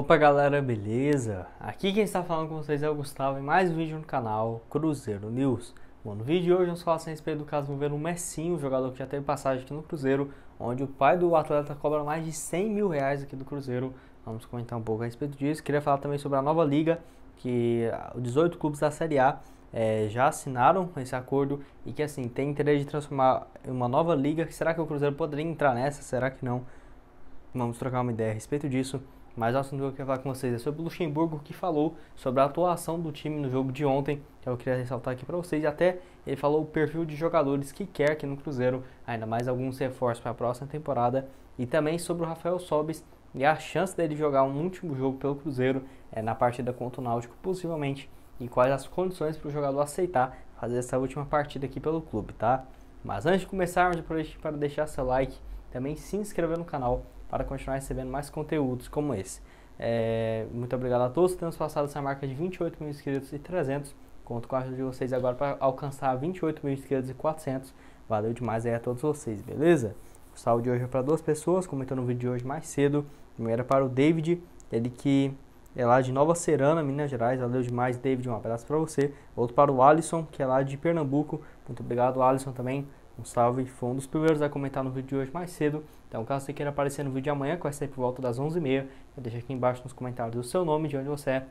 Opa galera, beleza? Aqui quem está falando com vocês é o Gustavo em mais um vídeo no canal Cruzeiro News. Bom, no vídeo de hoje vamos falar a respeito do caso envolvendo o Messinho, um jogador que já teve passagem aqui no Cruzeiro, onde o pai do atleta cobra mais de 100 mil reais aqui do Cruzeiro. Vamos comentar um pouco a respeito disso. Queria falar também sobre a nova liga, que 18 clubes da Série A é, já assinaram esse acordo e que assim tem interesse de transformar em uma nova liga. Será que o Cruzeiro poderia entrar nessa? Será que não? Vamos trocar uma ideia a respeito disso. Mas o assunto que eu quero falar com vocês é sobre o Luxemburgo que falou sobre a atuação do time no jogo de ontem. que é eu queria ressaltar aqui para vocês. Até ele falou o perfil de jogadores que quer aqui no Cruzeiro, ainda mais alguns reforços para a próxima temporada. E também sobre o Rafael Sobis e a chance dele jogar um último jogo pelo Cruzeiro é, na partida contra o Náutico, possivelmente. E quais as condições para o jogador aceitar fazer essa última partida aqui pelo clube, tá? Mas antes de começarmos, aproveite para deixar seu like, também se inscrever no canal para continuar recebendo mais conteúdos como esse. É, muito obrigado a todos. Temos passado essa marca de 28 mil inscritos e 300. Conto com a ajuda de vocês agora para alcançar 28 mil inscritos e 400. Valeu demais aí a todos vocês, beleza? O salve de hoje é para duas pessoas, comentou no vídeo de hoje mais cedo. Primeiro é para o David, ele que é lá de Nova Serana, Minas Gerais. Valeu demais, David. Um abraço para você. Outro para o Alisson, que é lá de Pernambuco. Muito obrigado, Alisson, também um salve, foi um dos primeiros a comentar no vídeo de hoje mais cedo. Então, caso você queira aparecer no vídeo de amanhã, que vai sair por volta das 11h30, eu deixo aqui embaixo nos comentários o seu nome, de onde você é.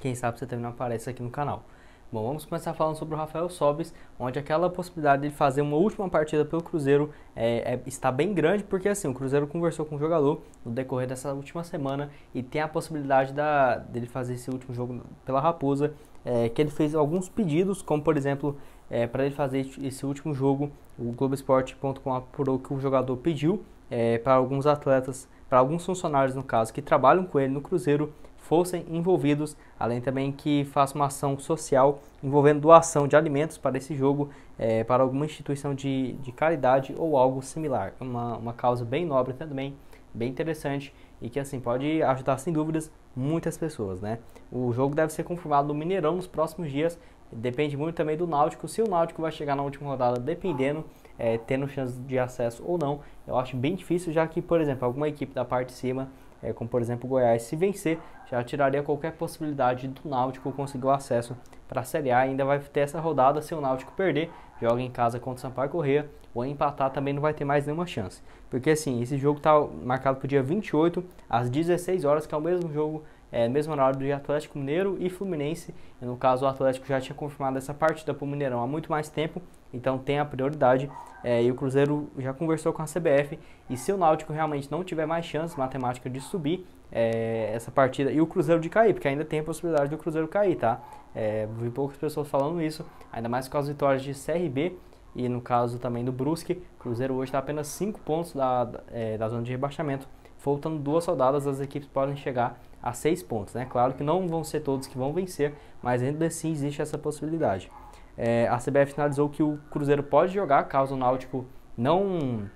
Quem sabe você também não aparece aqui no canal. Bom, vamos começar falando sobre o Rafael Sobis, onde aquela possibilidade de ele fazer uma última partida pelo Cruzeiro é, é, está bem grande, porque assim, o Cruzeiro conversou com o jogador no decorrer dessa última semana e tem a possibilidade da, dele fazer esse último jogo pela Raposa, é, que ele fez alguns pedidos, como por exemplo, é, para ele fazer esse último jogo. O Globoesporte.com apurou que o jogador pediu é, para alguns atletas, para alguns funcionários no caso, que trabalham com ele no Cruzeiro, fossem envolvidos, além também que faça uma ação social envolvendo doação de alimentos para esse jogo, é, para alguma instituição de, de caridade ou algo similar. Uma, uma causa bem nobre também, bem interessante e que assim pode ajudar sem dúvidas muitas pessoas, né? O jogo deve ser confirmado no Mineirão nos próximos dias Depende muito também do Náutico. Se o Náutico vai chegar na última rodada, dependendo, é, tendo chance de acesso ou não, eu acho bem difícil, já que, por exemplo, alguma equipe da parte de cima, é, como por exemplo o Goiás, se vencer, já tiraria qualquer possibilidade do Náutico conseguir o acesso para a Série A. Ainda vai ter essa rodada se o Náutico perder, joga em casa contra o Sampaio Correia, ou empatar também não vai ter mais nenhuma chance. Porque assim, esse jogo está marcado para o dia 28, às 16 horas, que é o mesmo jogo é, mesmo horário do Atlético Mineiro e Fluminense. E no caso, o Atlético já tinha confirmado essa partida para o Mineirão há muito mais tempo, então tem a prioridade. É, e o Cruzeiro já conversou com a CBF. E se o Náutico realmente não tiver mais chance matemática de subir é, essa partida e o Cruzeiro de cair, porque ainda tem a possibilidade do Cruzeiro cair, tá? É, vi poucas pessoas falando isso, ainda mais com as vitórias de CRB e no caso também do Brusque. O Cruzeiro hoje está apenas 5 pontos da, da, é, da zona de rebaixamento. Faltando duas saudadas as equipes podem chegar a seis pontos. Né? Claro que não vão ser todos que vão vencer, mas ainda assim existe essa possibilidade. É, a CBF finalizou que o Cruzeiro pode jogar caso o Náutico não.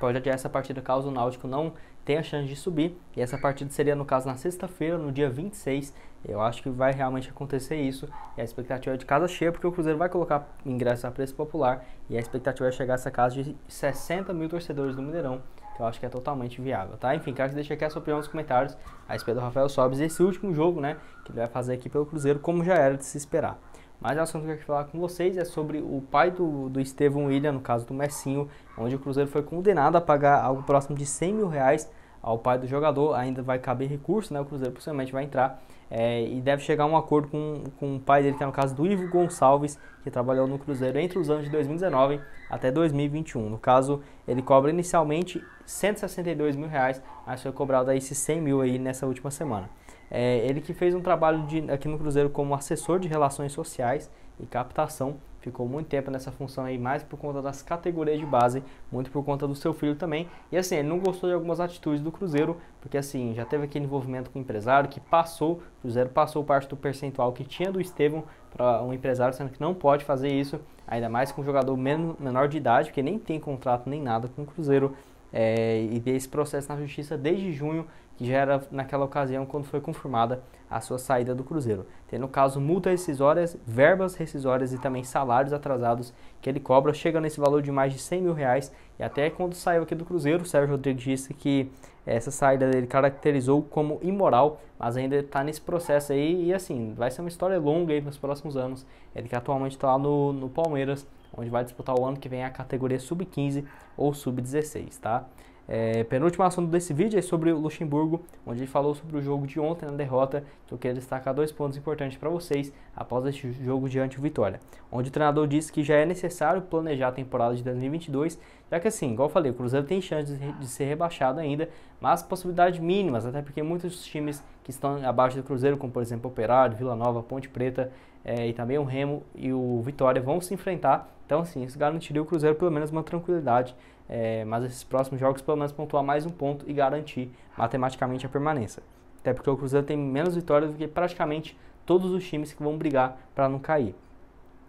Pode adiar essa partida caso o Náutico não tenha chance de subir. E essa partida seria, no caso, na sexta-feira, no dia 26. Eu acho que vai realmente acontecer isso. E a expectativa é de casa cheia, porque o Cruzeiro vai colocar ingresso a preço popular. E a expectativa é chegar a essa casa de 60 mil torcedores do Mineirão que eu acho que é totalmente viável, tá? Enfim, quero que deixe aqui a sua opinião nos comentários a respeito do Rafael Sobres, esse último jogo, né, que ele vai fazer aqui pelo Cruzeiro, como já era de se esperar. Mas o é assunto que eu quero falar com vocês é sobre o pai do, do Estevão William, no caso do Messinho, onde o Cruzeiro foi condenado a pagar algo próximo de 100 mil reais ao pai do jogador, ainda vai caber recurso, né? O Cruzeiro possivelmente vai entrar é, e deve chegar a um acordo com, com o pai dele, que é no caso do Ivo Gonçalves, que trabalhou no Cruzeiro entre os anos de 2019 até 2021. No caso, ele cobra inicialmente 162 mil reais, mas foi cobrado aí esses 100 mil aí nessa última semana. É, ele que fez um trabalho de, aqui no Cruzeiro como assessor de relações sociais e captação ficou muito tempo nessa função aí, mais por conta das categorias de base, muito por conta do seu filho também. E assim, ele não gostou de algumas atitudes do Cruzeiro, porque assim, já teve aquele envolvimento com o empresário que passou, o Cruzeiro passou parte do percentual que tinha do Estevam para um empresário, sendo que não pode fazer isso, ainda mais com um jogador menor de idade, porque nem tem contrato nem nada com o Cruzeiro. É, e esse processo na justiça desde junho que já era naquela ocasião quando foi confirmada a sua saída do Cruzeiro. Tem no caso multas rescisórias, verbas rescisórias e também salários atrasados que ele cobra, chega nesse valor de mais de 100 mil reais. E até quando saiu aqui do Cruzeiro, o Sérgio Rodrigues disse que essa saída dele caracterizou como imoral, mas ainda está nesse processo aí. E assim, vai ser uma história longa aí nos próximos anos. Ele que atualmente está lá no, no Palmeiras, onde vai disputar o ano que vem a categoria sub-15 ou sub-16, tá? É, penúltima assunto desse vídeo é sobre o Luxemburgo, onde ele falou sobre o jogo de ontem na derrota. Que então, eu quero destacar dois pontos importantes para vocês após este jogo diante do Vitória, onde o treinador disse que já é necessário planejar a temporada de 2022, já que assim, igual eu falei, o Cruzeiro tem chance de ser rebaixado ainda, mas possibilidades mínimas, até porque muitos times que estão abaixo do Cruzeiro, como por exemplo Operário, Vila Nova, Ponte Preta é, e também o Remo e o Vitória, vão se enfrentar. Então, assim, isso garantiria o Cruzeiro pelo menos uma tranquilidade é, mas esses próximos jogos pelo menos pontuar mais um ponto e garantir matematicamente a permanência. Até porque o Cruzeiro tem menos vitórias do que praticamente todos os times que vão brigar para não cair.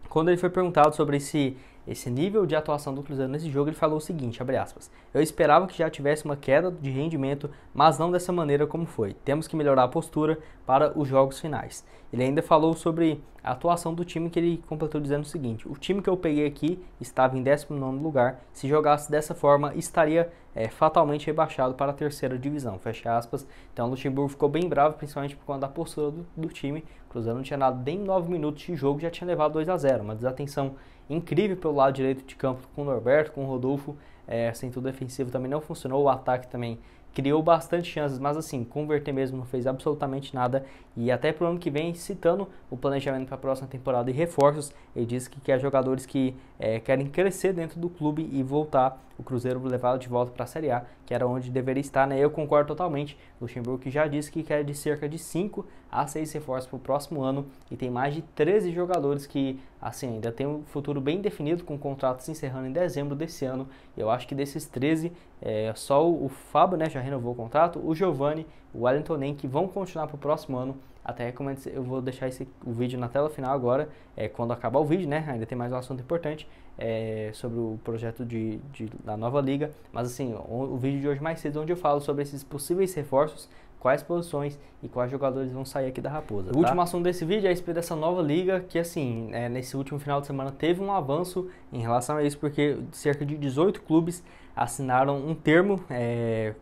Quando ele foi perguntado sobre se esse nível de atuação do Cruzeiro nesse jogo, ele falou o seguinte, abre aspas, eu esperava que já tivesse uma queda de rendimento, mas não dessa maneira como foi. Temos que melhorar a postura para os jogos finais. Ele ainda falou sobre a atuação do time que ele completou dizendo o seguinte, o time que eu peguei aqui estava em 19 lugar, se jogasse dessa forma estaria é, fatalmente rebaixado para a terceira divisão. Fecha aspas. Então o Luxemburgo ficou bem bravo, principalmente por conta da postura do, do time. Cruzeiro não tinha nada nem 9 minutos de jogo, já tinha levado 2 a 0 Uma desatenção incrível pelo lado direito de campo com o Norberto, com o Rodolfo. É, centro defensivo também não funcionou, o ataque também criou bastante chances, mas assim, converter mesmo não fez absolutamente nada. E até pro ano que vem, citando o planejamento para a próxima temporada e reforços, ele disse que quer jogadores que é, querem crescer dentro do clube e voltar, o Cruzeiro levá-lo de volta para a Série A, que era onde deveria estar, né? Eu concordo totalmente. Luxemburgo que já disse que quer de cerca de 5 a seis reforços para o próximo ano e tem mais de 13 jogadores que assim ainda tem um futuro bem definido com contratos encerrando em dezembro desse ano. Eu acho que desses 13, é, só o, o Fábio né, já renovou o contrato, o Giovanni, o Wellington que vão continuar para o próximo ano. Até recomendo, eu vou deixar esse, o vídeo na tela final agora, é, quando acabar o vídeo, né? Ainda tem mais um assunto importante é, sobre o projeto de, de, da nova liga. Mas assim, o, o vídeo de hoje mais cedo onde eu falo sobre esses possíveis reforços quais posições e quais jogadores vão sair aqui da Raposa. O tá? último assunto desse vídeo é a respeito dessa nova liga, que assim, é, nesse último final de semana teve um avanço em relação a isso, porque cerca de 18 clubes assinaram um termo é,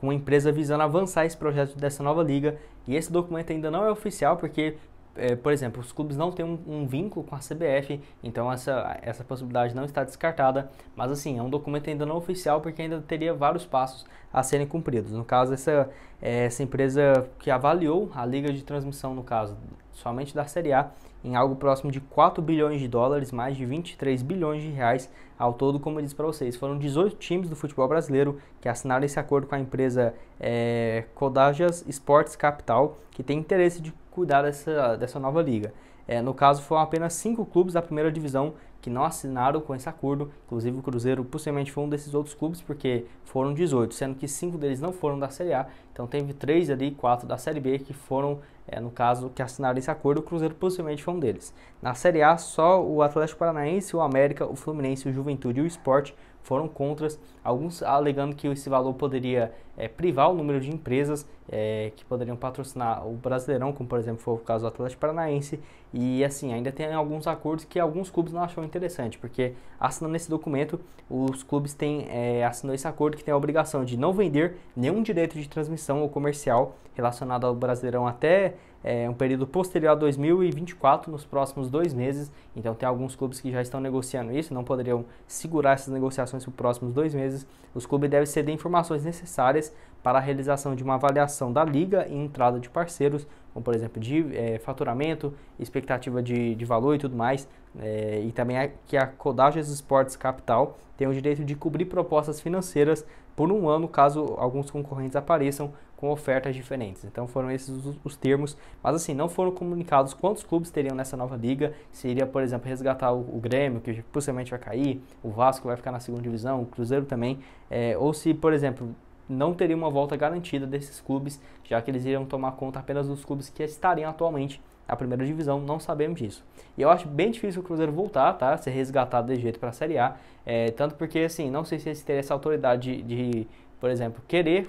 com uma empresa visando avançar esse projeto dessa nova liga. E esse documento ainda não é oficial, porque é, por exemplo, os clubes não têm um, um, vínculo com a CBF, então essa, essa possibilidade não está descartada, mas assim, é um documento ainda não oficial porque ainda teria vários passos a serem cumpridos. No caso, essa, essa empresa que avaliou a liga de transmissão, no caso, somente da Série A, em algo próximo de 4 bilhões de dólares, mais de 23 bilhões de reais ao todo, como eu disse para vocês. Foram 18 times do futebol brasileiro que assinaram esse acordo com a empresa é, Codajas Sports Capital, que tem interesse de cuidar dessa, dessa nova liga. É, no caso, foram apenas cinco clubes da primeira divisão que não assinaram com esse acordo. Inclusive, o Cruzeiro possivelmente foi um desses outros clubes, porque foram 18, sendo que cinco deles não foram da Série A. Então, teve três ali, quatro da Série B, que foram, é, no caso, que assinaram esse acordo. O Cruzeiro possivelmente foi um deles. Na Série A, só o Atlético Paranaense, o América, o Fluminense, o Juventude e o Esporte foram contras. Alguns alegando que esse valor poderia é, privar o número de empresas é, que poderiam patrocinar o Brasileirão, como por exemplo foi o caso do Atlético Paranaense. E assim, ainda tem alguns acordos que alguns clubes não acham interessante, porque assinando esse documento, os clubes têm é, assinando esse acordo que tem a obrigação de não vender nenhum direito de transmissão ou comercial relacionado ao Brasileirão até é, um período posterior a 2024, nos próximos dois meses. Então, tem alguns clubes que já estão negociando isso, não poderiam segurar essas negociações para os próximos dois meses. Os clubes devem ceder informações necessárias para a realização de uma avaliação da liga e entrada de parceiros, como por exemplo de é, faturamento, expectativa de, de valor e tudo mais, é, e também que a Codagens Esportes Capital tem o direito de cobrir propostas financeiras por um ano caso alguns concorrentes apareçam com ofertas diferentes. Então foram esses os, os termos, mas assim, não foram comunicados quantos clubes teriam nessa nova liga, se iria, por exemplo, resgatar o, o Grêmio, que possivelmente vai cair, o Vasco vai ficar na segunda divisão, o Cruzeiro também, é, ou se, por exemplo, não teria uma volta garantida desses clubes, já que eles iriam tomar conta apenas dos clubes que estariam atualmente na primeira divisão, não sabemos disso. E eu acho bem difícil o Cruzeiro voltar, tá? Ser resgatado de jeito para a Série A, é, tanto porque, assim, não sei se eles teriam essa autoridade de, de por exemplo, querer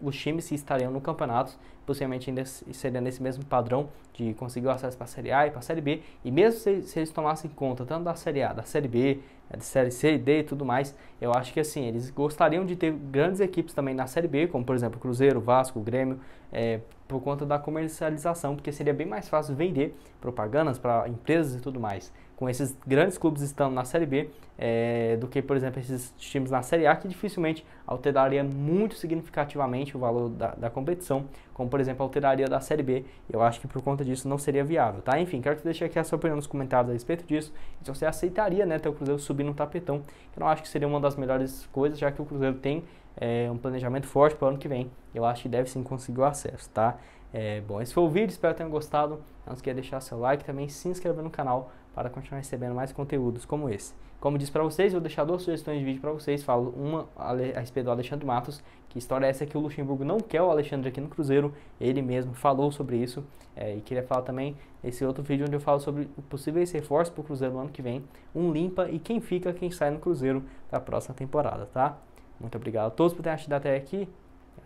os times que estariam no campeonato, possivelmente ainda seria nesse mesmo padrão de conseguir o acesso para a Série A e para a Série B, e mesmo se, se, eles tomassem conta tanto da Série A, da Série B, é, da Série C, D e tudo mais, eu acho que assim, eles gostariam de ter grandes equipes também na Série B, como por exemplo Cruzeiro, Vasco, Grêmio, é, por conta da comercialização, porque seria bem mais fácil vender propagandas para empresas e tudo mais com esses grandes clubes estando na Série B, é, do que, por exemplo, esses times na Série A, que dificilmente alteraria muito significativamente o valor da, da competição, como, por exemplo, alteraria da Série B. Eu acho que por conta disso não seria viável, tá? Enfim, quero que deixe aqui a sua opinião nos comentários a respeito disso, se você aceitaria, né, ter o Cruzeiro subir no tapetão, que eu não acho que seria uma das melhores coisas, já que o Cruzeiro tem é, um planejamento forte para o ano que vem. Eu acho que deve sim conseguir o acesso, tá? É, bom, esse foi o vídeo, espero que tenham gostado. Não esqueça de deixar seu like também, se inscrever no canal para continuar recebendo mais conteúdos como esse. Como disse para vocês, eu vou deixar duas sugestões de vídeo para vocês. Falo uma a respeito do Alexandre Matos, que história é essa que o Luxemburgo não quer o Alexandre aqui no Cruzeiro. Ele mesmo falou sobre isso. É, e queria falar também esse outro vídeo onde eu falo sobre possíveis reforços para o Cruzeiro no ano que vem. Um limpa e quem fica, quem sai no Cruzeiro da próxima temporada, tá? Muito obrigado a todos por terem assistido até aqui.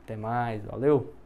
Até mais, valeu!